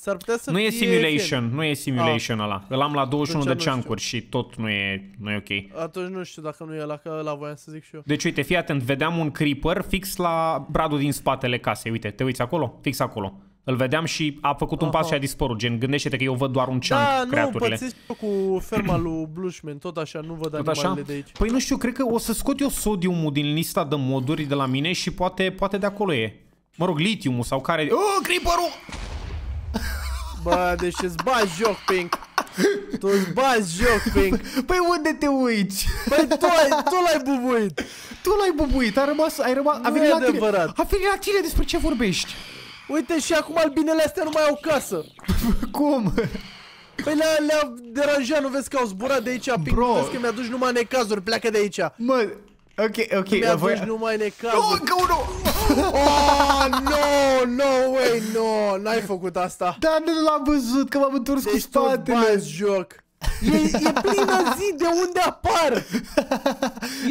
S-ar putea să nu fie e simulation, fie. nu e simulation A. Ah. ăla. Îl am la 21 deci Atunci de ceancuri și tot nu e, nu e ok. Atunci nu știu dacă nu e ăla, că la voiam să zic și eu. Deci uite, fii atent, vedeam un creeper fix la bradul din spatele casei. Uite, te uiți acolo? Fix acolo. Îl vedeam și a făcut Aha. un pas și a dispărut. Gen, gândește-te că eu văd doar un chunk da, creaturile. nu, păi cu ferma lui Blushman, tot așa, nu văd tot așa? de aici. Păi nu știu, cred că o să scot eu sodiumul din lista de moduri de la mine și poate, poate de acolo e. Mă rog, litiumul sau care... Oh, creeperul! Bă, deci îți bagi joc, Pink. Tu îți bagi joc, Pink. Păi unde te uiți? Păi tu, ai, tu l-ai bubuit. Tu l-ai bubuit, a rămas, ai rămas, a venit la tine. A venit la tine, despre ce vorbești? Uite și acum albinele astea nu mai au casă. Cum? Păi le-a le deranjat, nu vezi că au zburat de aici, Pink, Bro. nu vezi că mi-aduci numai necazuri, pleacă de aici. Mă, Ok, ok, la voi... nu mai ne cază. Nu, încă unul! Oh, no, no way, no, n-ai făcut asta. Dar nu l-am văzut, că m-am întors deci cu spatele. joc. E, e plină zi de unde apar.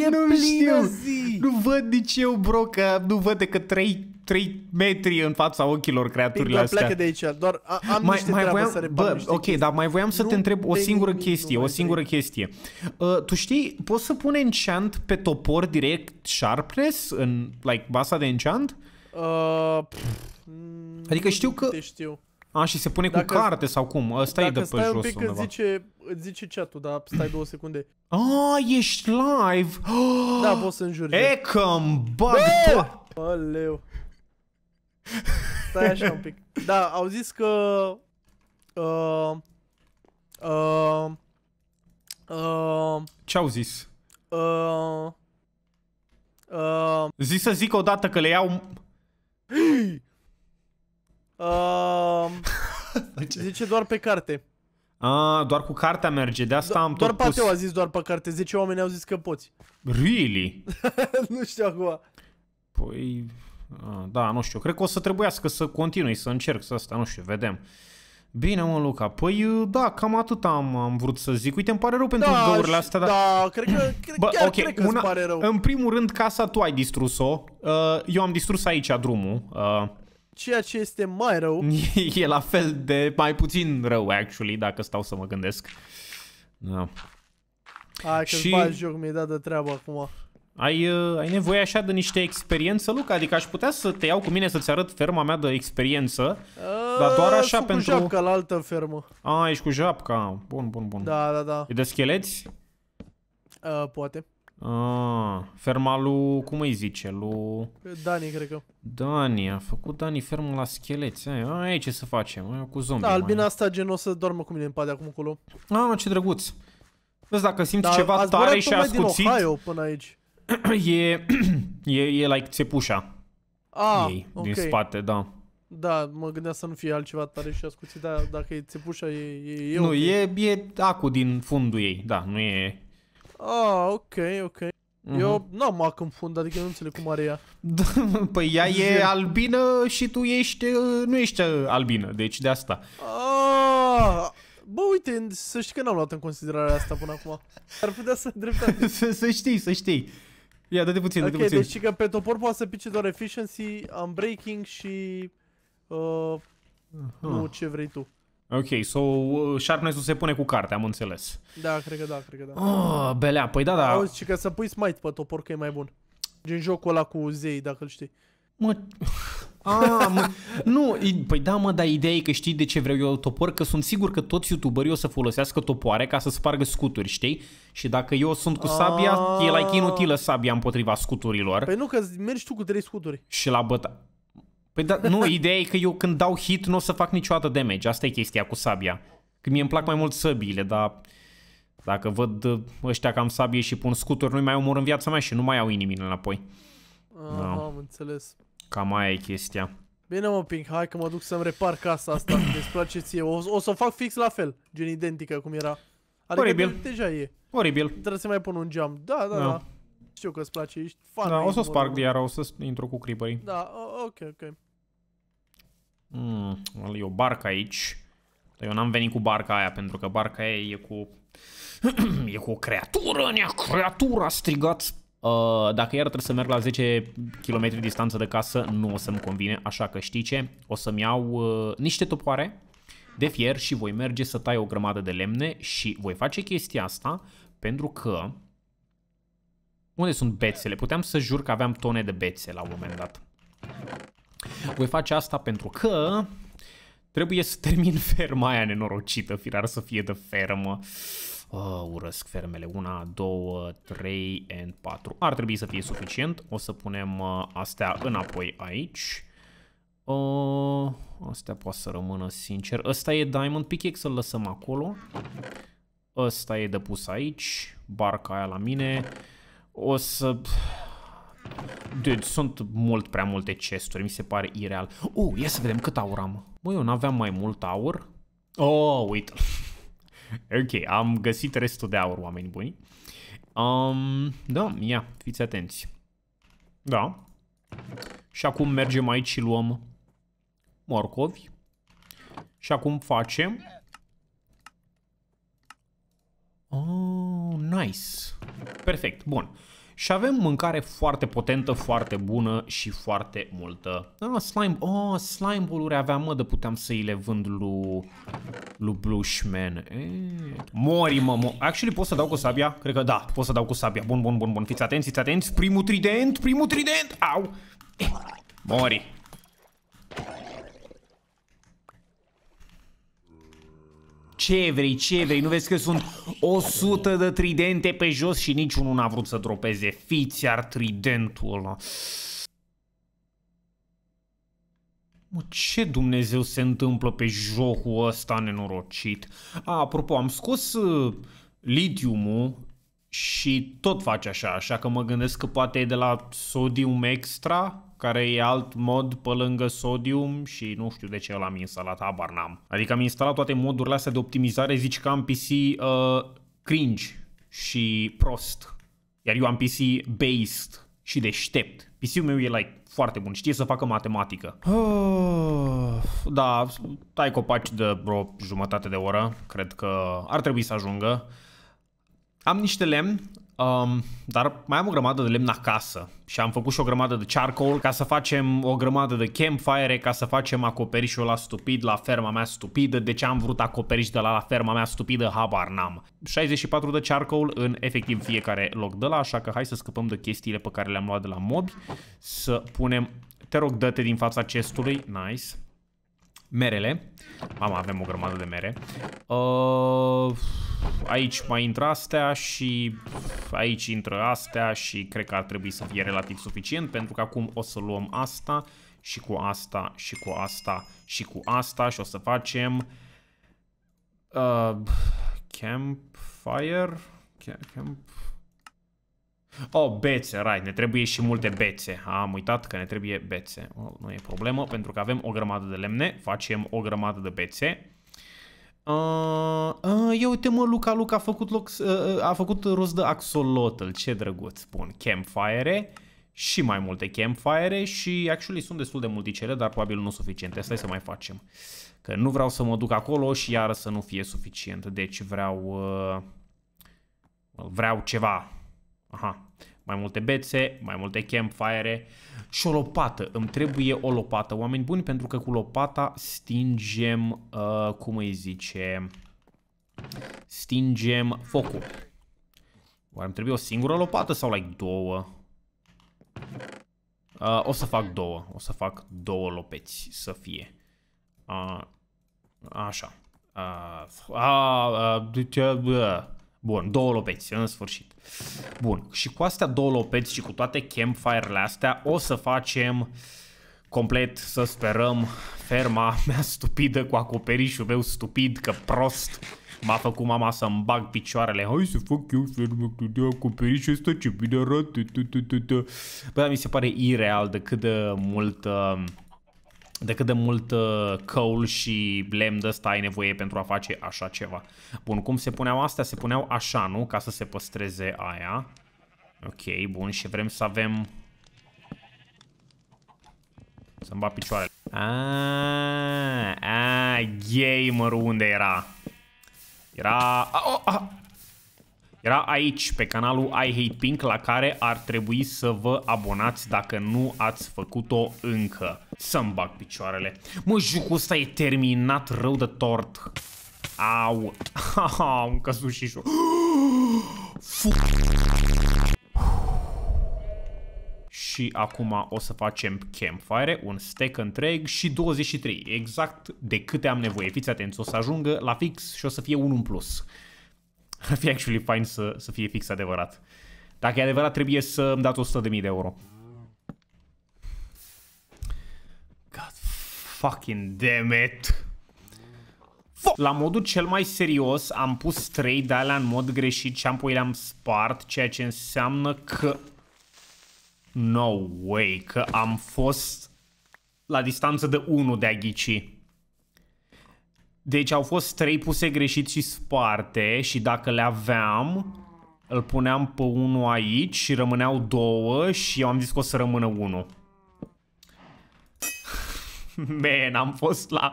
E nu plină știu. zi. Nu văd nici eu, bro, că nu văd decât 3 3 metri în fața ochilor creaturile astea. pleacă de aici, doar am mai, niște mai voiam, să repar, bă, niște Ok, chestii. dar mai voiam să nu te întreb o singură nimic, chestie, o singură trec. chestie. Uh, tu știi, poți să pune enchant pe topor direct sharpness în, like, basa de enchant? Uh, pff, adică știu că... Știu. A, și se pune dacă, cu carte sau cum? Asta e de pe stai jos un pic, undeva. zice, îți zice chat-ul, dar stai două secunde. A, ești live! Da, poți să înjuri. E că-mi bag Aleu. Stai așa un pic. Da, au zis că... Uh, uh, uh, Ce au zis? Uh, uh, zis să zic odată că le iau... Uh, zice? doar pe carte. A, doar cu cartea merge, de asta Do am tot Doar pus... Pateu a zis doar pe carte, 10 oameni au zis că poți. Really? nu știu acum. Păi, a, da, nu știu, cred că o să trebuiască să continui, să încerc să asta, nu știu, vedem. Bine, mă, Luca. Păi, da, cam atât am, am vrut să zic. Uite, îmi pare rău pentru da, găurile astea, dar... Da, cred că, cred, Bă, chiar okay, cred că una, pare rău. În primul rând, casa tu ai distrus-o. Uh, eu am distrus aici drumul. Uh, ceea ce este mai rău. e la fel de mai puțin rău, actually, dacă stau să mă gândesc. Da. Hai că și... bagi joc, mi-ai dat de treabă acum. Ai, uh, ai nevoie așa de niște experiență, Luca? Adică aș putea să te iau cu mine să-ți arăt ferma mea de experiență, uh, dar doar așa cu pentru... cu la altă fermă. A, ești cu japca. Bun, bun, bun. Da, da, da. E de scheleți? Uh, poate. Ah, ferma lui, cum îi zice, lui... Dani, cred că. Dani, a făcut Dani fermă la scheleți. Ai, ai, ce să facem, ai, cu zombie. Da, albina mai... asta gen o să doarmă cu mine în pat de acum acolo. Ah, ce drăguț. Vezi, dacă simți da, ceva tare și ascuțit... Ohio până aici. e, e, e like țepușa. Ah, ei, okay. din spate, da. Da, mă gândeam să nu fie altceva tare și ascuțit, dar dacă e țepușa, e, e, e Nu, okay. e, e acul din fundul ei, da, nu e Ah, ok, ok. Uh-huh. Eu mhm. n-am mac în fund, adică nu înțeleg cum are ea. păi ea e albină și tu ești, uh, nu ești uh, albină, deci de asta. Ah, bă, uite, să știi că n-am luat în considerare asta până acum. Ar putea să dreptate. să știi, să știi. Ia, dă-te puțin, okay, dă-te puțin. deci că pe topor poate să pice doar efficiency, unbreaking și... Uh, uh-huh. Nu, ce vrei tu. Ok, so uh, Sharpness-ul se pune cu carte, am înțeles. Da, cred că da, cred că da. Oh, belea, păi da, da. Auzi, și că să pui smite pe topor că e mai bun. Gen jocul ăla cu zei, dacă îl știi. Mă... Ah, mă... nu, păi da, mă, dar ideea e că știi de ce vreau eu topor, că sunt sigur că toți youtuberii o să folosească topoare ca să spargă scuturi, știi? Și dacă eu sunt cu sabia, A... e like inutilă sabia împotriva scuturilor. Păi nu, că mergi tu cu trei scuturi. Și la băta... Păi da, nu, ideea e că eu când dau hit nu o să fac niciodată damage. Asta e chestia cu sabia. Că mie îmi plac mai mult săbiile, dar dacă văd ăștia că am sabie și pun scuturi, nu-i mai omor în viața mea și nu mai au inimile înapoi. Ah, da. Am înțeles. Cam aia e chestia. Bine mă, Pink, hai că mă duc să-mi repar casa asta, îți place ție. O, o să o fac fix la fel, gen identică cum era. Adică Oribil. deja e. Oribil. Trebuie să mai pun un geam. Da, da, da. da. Știu că îți place, ești fan. Da, o să sparg iar, o să intru cu creeperii. Da, ok, ok. Mm, e o barcă aici. Dar eu n-am venit cu barca aia, pentru că barca aia e cu... e cu o creatură în ea, creatura, a strigat. Uh, dacă iar trebuie să merg la 10 km distanță de casă, nu o să-mi convine, așa că știi ce? O să-mi iau uh, niște topoare de fier și voi merge să tai o grămadă de lemne și voi face chestia asta pentru că... Unde sunt bețele? Puteam să jur că aveam tone de bețe la un moment dat. Voi face asta pentru că trebuie să termin ferma aia nenorocită, firar să fie de fermă. Uh, urăsc fermele. una, două, trei and patru. Ar trebui să fie suficient. O să punem ă, astea înapoi aici. Uh, astea poate să rămână sincer. Ăsta e Diamond Pickaxe, să-l lăsăm acolo. Ăsta e depus aici. Barca aia la mine. O să Dude sunt mult prea multe chesturi, mi se pare ireal. Uh, ia să vedem cât aur am. Mă, eu n-aveam mai mult aur? Oh, uite Ok, am găsit restul de aur, oameni buni. Um, da, ia, fiți atenți. Da. Și acum mergem aici și luăm morcovi. Și acum facem... Oh, nice. Perfect, bun și avem mâncare foarte potentă, foarte bună și foarte multă. Ah, slime, oh, slime uri aveam, mă, de puteam să îi le vând lui, lui Blushman. E, mori, mă, mo Actually, pot să dau cu sabia? Cred că da, pot să dau cu sabia. Bun, bun, bun, bun. Fiți atenți, fiți atenți. Primul trident, primul trident. Au! Mori. ce vrei, ce vrei, nu vezi că sunt 100 de tridente pe jos și niciunul n-a vrut să dropeze. Fiți ar tridentul ăla. Mă, ce Dumnezeu se întâmplă pe jocul ăsta nenorocit? A, apropo, am scos uh, litiumul și tot face așa, așa că mă gândesc că poate e de la sodium extra care e alt mod pe lângă sodium și nu știu de ce l-am instalat, abar n-am. Adică am instalat toate modurile astea de optimizare, zici că am PC uh, cringe și prost, iar eu am PC based și deștept. PC-ul meu e like foarte bun, știe să facă matematică. Oh, da, tai copaci de vreo jumătate de oră, cred că ar trebui să ajungă. Am niște lemn, Um, dar mai am o grămadă de lemn acasă și am făcut și o grămadă de charcoal ca să facem o grămadă de campfire, ca să facem acoperișul la stupid la ferma mea stupidă. De ce am vrut acoperiș de la, la ferma mea stupidă? Habar n-am. 64 de charcoal în efectiv fiecare loc de la, așa că hai să scăpăm de chestiile pe care le-am luat de la mobi. Să punem... Te rog, dă-te din fața chestului. Nice merele. Mama, avem o grămadă de mere. Uh, aici mai intră astea și aici intră astea și cred că ar trebui să fie relativ suficient pentru că acum o să luăm asta și cu asta și cu asta și cu asta și o să facem uh, campfire? Camp... Oh, bețe, right, ne trebuie și multe bețe. Am uitat că ne trebuie bețe. Well, nu e problemă, pentru că avem o grămadă de lemne, facem o grămadă de bețe. Uh, uh, ia uite mă, Luca, Luca a făcut, loc, uh, a făcut rost de axolotl, ce drăguț, bun, campfire și mai multe campfire și actually sunt destul de multicele, dar probabil nu suficiente, stai să mai facem. Că nu vreau să mă duc acolo și iar să nu fie suficient, deci vreau, uh, vreau ceva, aha, mai multe bețe, mai multe campfire și o lopată. Îmi trebuie o lopată, oameni buni, pentru că cu lopata stingem, uh, cum îi zice, stingem focul. Oare îmi trebuie o singură lopată sau like două? Uh, o să fac două, o să fac două lopeți să fie. Uh, așa. Uh, ah, uh, uh, uh, uh, uh, uh, uh, Bun, două lopeți, în sfârșit. Bun, și cu astea două lopeți și cu toate campfire-le astea o să facem complet, să sperăm, ferma mea stupidă cu acoperișul meu stupid, că prost m-a făcut mama să-mi bag picioarele. Hai să fac eu fermă de acoperișul ăsta, ce bine arată. Bă, mi se pare ireal de cât de mult... Uh, de cât de mult uh, coal și lemn de ăsta ai nevoie pentru a face așa ceva. Bun, cum se puneau astea? Se puneau așa, nu? Ca să se păstreze aia. Ok, bun, și vrem să avem... Să-mi bat picioarele. Aaaa, gamerul unde era? Era... A, oh, a, era aici, pe canalul I Hate Pink, la care ar trebui să vă abonați dacă nu ați făcut-o încă. Să-mi bag picioarele. Mă, jucul ăsta e terminat rău de tort. Au. un căsut și șu. Și acum o să facem campfire, un stack întreg și 23, exact de câte am nevoie. Fiți atenți, o să ajungă la fix și o să fie unul în plus ar fi actually fain să, să fie fix adevărat. Dacă e adevărat, trebuie să îmi dați 100.000 de euro. God fucking damn it! La modul cel mai serios am pus 3 de alea în mod greșit și apoi le-am spart, ceea ce înseamnă că... No way, că am fost la distanță de 1 de a ghici. Deci au fost trei puse greșit și sparte și dacă le aveam, îl puneam pe unul aici și rămâneau două și eu am zis că o să rămână unul. Man, am fost la...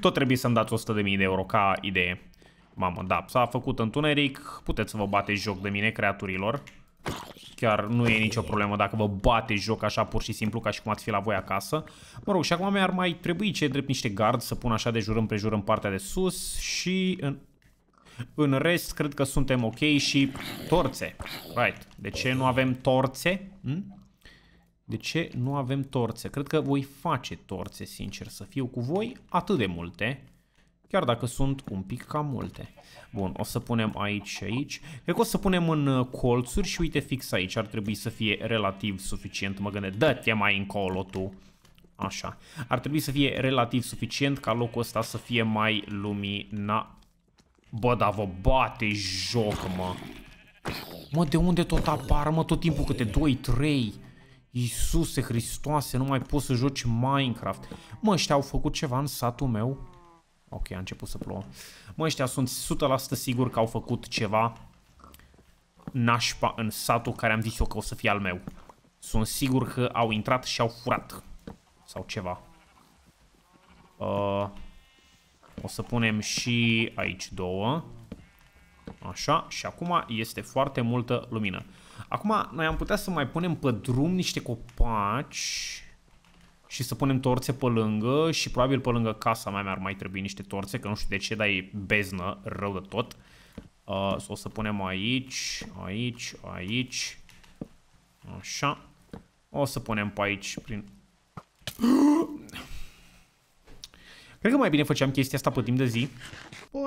Tot trebuie să-mi dați 100.000 de euro ca idee. Mamă, da, s-a făcut întuneric, puteți să vă bateți joc de mine, creaturilor chiar nu e nicio problemă dacă vă bate joc așa pur și simplu ca și cum ați fi la voi acasă. Mă rog, și acum mi-ar mai trebui ce drept niște gard să pun așa de jur împrejur în partea de sus și în, în rest cred că suntem ok și torțe. Right. De ce nu avem torțe? Hm? De ce nu avem torțe? Cred că voi face torțe, sincer să fiu cu voi, atât de multe chiar dacă sunt un pic cam multe. Bun, o să punem aici și aici. Cred că o să punem în uh, colțuri și uite fix aici ar trebui să fie relativ suficient. Mă gândesc, dă-te mai încolo tu. Așa. Ar trebui să fie relativ suficient ca locul ăsta să fie mai lumina. Bă, da, vă bate joc, mă. Mă, de unde tot apar, mă, tot timpul câte 2-3? Iisuse Hristoase, nu mai poți să joci Minecraft. Mă, ăștia au făcut ceva în satul meu? Ok, a început să plouă. Mă, ăștia sunt 100% sigur că au făcut ceva nașpa în satul care am zis eu că o să fie al meu. Sunt sigur că au intrat și au furat. Sau ceva. Uh, o să punem și aici două. Așa, și acum este foarte multă lumină. Acum, noi am putea să mai punem pe drum niște copaci și să punem torțe pe lângă și probabil pe lângă casa mea mi-ar mai trebui niște torțe, că nu știu de ce, dar e beznă, rău de tot. Uh, o să punem aici, aici, aici, așa. O să punem pe aici prin... Cred că mai bine făceam chestia asta pe timp de zi.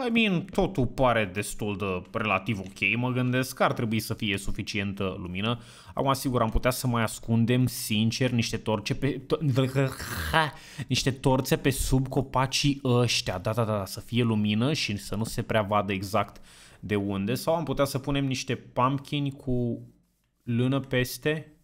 I mean, totul pare destul de relativ ok, mă gândesc că ar trebui să fie suficientă lumină. Acum, sigur, am putea să mai ascundem, sincer, niște torce pe... niște torțe pe sub copacii ăștia. Da, da, da, da, să fie lumină și să nu se prea vadă exact de unde. Sau am putea să punem niște pumpkin cu lână peste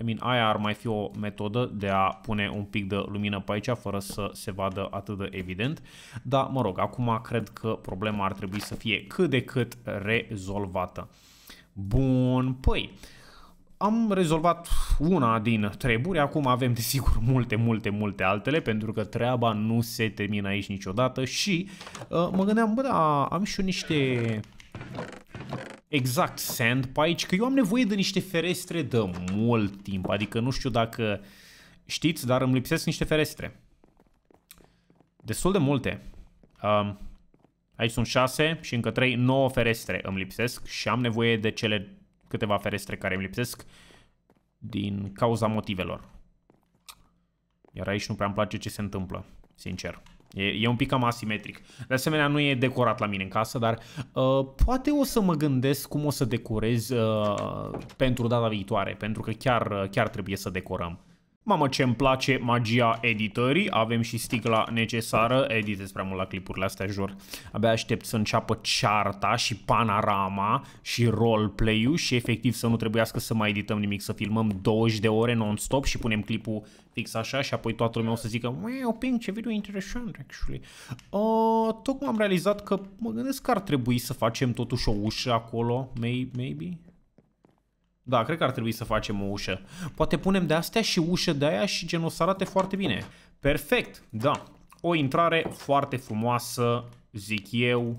I mean, aia ar mai fi o metodă de a pune un pic de lumină pe aici fără să se vadă atât de evident, dar mă rog, acum cred că problema ar trebui să fie cât de cât rezolvată. Bun, păi, am rezolvat una din treburi, acum avem desigur multe, multe, multe altele, pentru că treaba nu se termină aici niciodată și uh, mă gândeam, bă, da, am și eu niște exact sand pe aici, că eu am nevoie de niște ferestre de mult timp, adică nu știu dacă știți, dar îmi lipsesc niște ferestre. Destul de multe. Um, aici sunt 6 și încă 3, 9 ferestre îmi lipsesc și am nevoie de cele câteva ferestre care îmi lipsesc din cauza motivelor. Iar aici nu prea îmi place ce se întâmplă, sincer. E, e un pic cam asimetric. De asemenea, nu e decorat la mine în casă, dar uh, poate o să mă gândesc cum o să decorez uh, pentru data viitoare, pentru că chiar, chiar trebuie să decorăm. Mamă ce îmi place magia editării, avem și sticla necesară, editez prea mult la clipurile astea, jur. Abia aștept să înceapă cearta și panorama și roleplay-ul și efectiv să nu trebuiască să mai edităm nimic, să filmăm 20 de ore non-stop și punem clipul fix așa și apoi toată lumea o să zică o Pink, ce video interesant, actually. Uh, tocmai am realizat că mă gândesc că ar trebui să facem totuși o ușă acolo, maybe? maybe? Da, cred că ar trebui să facem o ușă. Poate punem de astea și ușă de aia și genul să arate foarte bine. Perfect, da. O intrare foarte frumoasă, zic eu.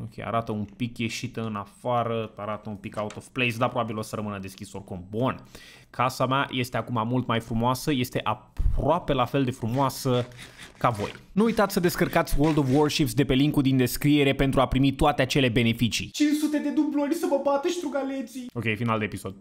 Ok, arată un pic ieșită în afară, arată un pic out of place, dar probabil o să rămână deschis oricum. Bun, casa mea este acum mult mai frumoasă, este aproape la fel de frumoasă ca voi. Nu uitați să descărcați World of Warships de pe linkul din descriere pentru a primi toate acele beneficii. 500 de dublori să vă bată ștrugaleții! Ok, final de episod.